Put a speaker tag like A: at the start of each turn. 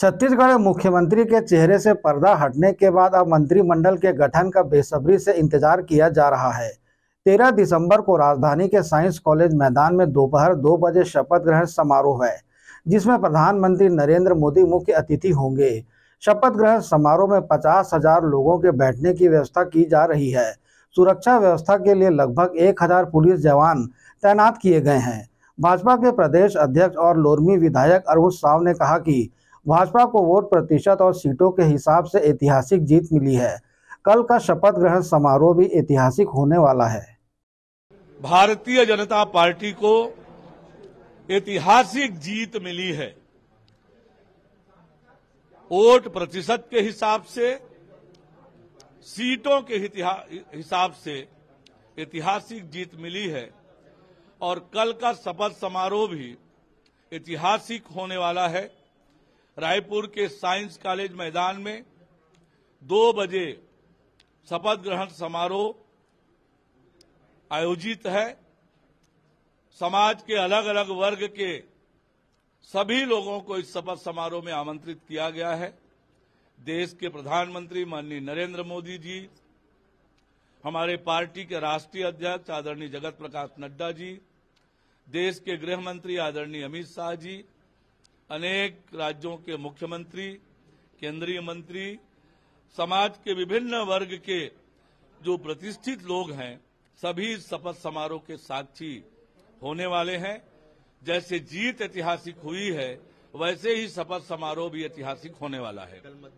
A: छत्तीसगढ़ मुख्यमंत्री के चेहरे से पर्दा हटने के बाद अब मंत्रिमंडल के गठन का बेसब्री से इंतजार किया जा रहा है तेरह दिसंबर को राजधानी के साइंस कॉलेज मैदान में दोपहर दो बजे शपथ ग्रहण समारोह है जिसमें प्रधानमंत्री नरेंद्र मोदी मुख्य अतिथि होंगे शपथ ग्रहण समारोह में पचास हजार लोगों के बैठने की व्यवस्था की जा रही है सुरक्षा व्यवस्था के लिए लगभग एक हजार पुलिस जवान तैनात किए गए हैं भाजपा के प्रदेश अध्यक्ष और लोरमी विधायक अरुण साव ने कहा कि भाजपा को वोट प्रतिशत और सीटों के हिसाब से ऐतिहासिक जीत मिली है कल का शपथ ग्रहण समारोह भी ऐतिहासिक होने वाला है
B: भारतीय जनता पार्टी को ऐतिहासिक जीत मिली है वोट प्रतिशत के हिसाब से सीटों के हिसाब से ऐतिहासिक जीत मिली है और कल का शपथ समारोह भी ऐतिहासिक होने वाला है रायपुर के साइंस कॉलेज मैदान में दो बजे शपथ ग्रहण समारोह आयोजित है समाज के अलग अलग वर्ग के सभी लोगों को इस शपथ समारोह में आमंत्रित किया गया है देश के प्रधानमंत्री माननीय नरेंद्र मोदी जी हमारे पार्टी के राष्ट्रीय अध्यक्ष आदरणीय जगत प्रकाश नड्डा जी देश के गृह मंत्री आदरणीय अमित शाह जी अनेक राज्यों के मुख्यमंत्री केंद्रीय मंत्री समाज के विभिन्न वर्ग के जो प्रतिष्ठित लोग हैं सभी शपथ समारोह के साक्षी होने वाले हैं जैसे जीत ऐतिहासिक हुई है वैसे ही शपथ समारोह भी ऐतिहासिक होने वाला है